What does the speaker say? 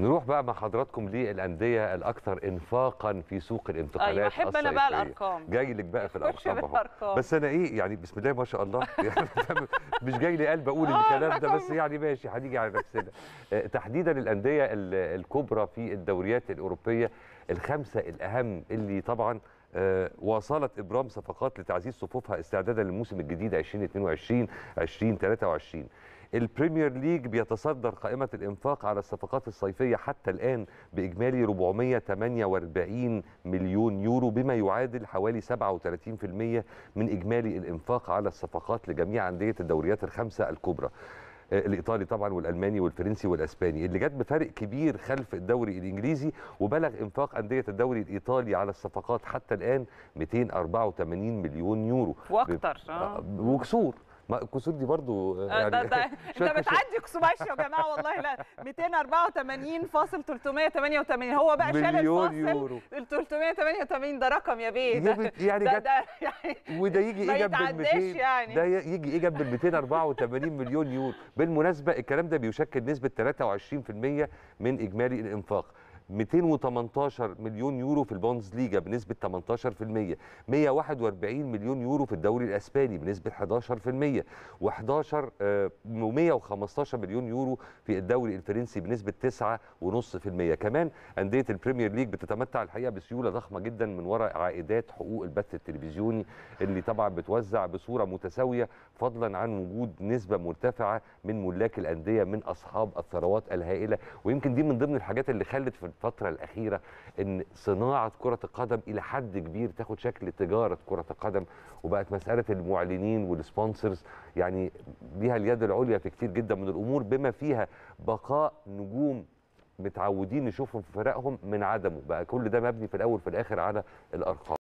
نروح بقى مع حضراتكم للانديه الاكثر انفاقا في سوق الانتقالات أيوة احب انا بقى الارقام جاي لك بقى في الارقام بس انا ايه يعني بسم الله ما شاء الله مش جاي لي قلب اقول آه، الكلام ده بس يعني ماشي هنيجي على نفسنا آه، تحديدا الانديه الكبرى في الدوريات الاوروبيه الخمسه الاهم اللي طبعا آه، واصلت ابرام صفقات لتعزيز صفوفها استعدادا للموسم الجديد 2022 2023 البريمير ليج بيتصدر قائمة الإنفاق على الصفقات الصيفية حتى الآن بإجمالي 448 مليون يورو بما يعادل حوالي 37% من إجمالي الإنفاق على الصفقات لجميع أندية الدوريات الخمسة الكبرى آه، الايطالي طبعا والالماني والفرنسي والاسباني اللي جت بفارق كبير خلف الدوري الانجليزي وبلغ انفاق انديه الدوري الايطالي على الصفقات حتى الان 284 مليون يورو وأكثر آه. آه، وكسور ما الكسور دي برضو آه، آه، يعني ده ده انت بتعدي كسور يا جماعه والله لا 284.388 هو بقى شال الفاصل ال 388 ده رقم يا بيه ده يعني ده, ده يعني وده يجي ايه جنب ال 200 يعني. ده يجي ايه جنب ال 284 مليون يورو بالمناسبه الكلام ده بيشكل نسبه 23% من اجمالي الانفاق 218 مليون يورو في البوندز ليجا بنسبه 18% 141 مليون يورو في الدوري الاسباني بنسبه 11% و11 و115 مليون يورو في الدوري الفرنسي بنسبه 9.5% كمان انديه البريمير ليج بتتمتع الحقيقه بسيوله ضخمه جدا من وراء عائدات حقوق البث التلفزيوني اللي طبعا بتوزع بصوره متساويه فضلا عن وجود نسبه مرتفعه من ملاك الانديه من اصحاب الثروات الهائله ويمكن دي من ضمن الحاجات اللي خلت في الفترة الأخيرة أن صناعة كرة القدم إلى حد كبير تاخد شكل تجارة كرة القدم وبقت مسألة المعلنين والسبونسرز يعني ليها اليد العليا في كتير جدا من الأمور بما فيها بقاء نجوم متعودين نشوفهم في فرقهم من عدمه بقى كل ده مبني في الأول في الآخر على الأرقام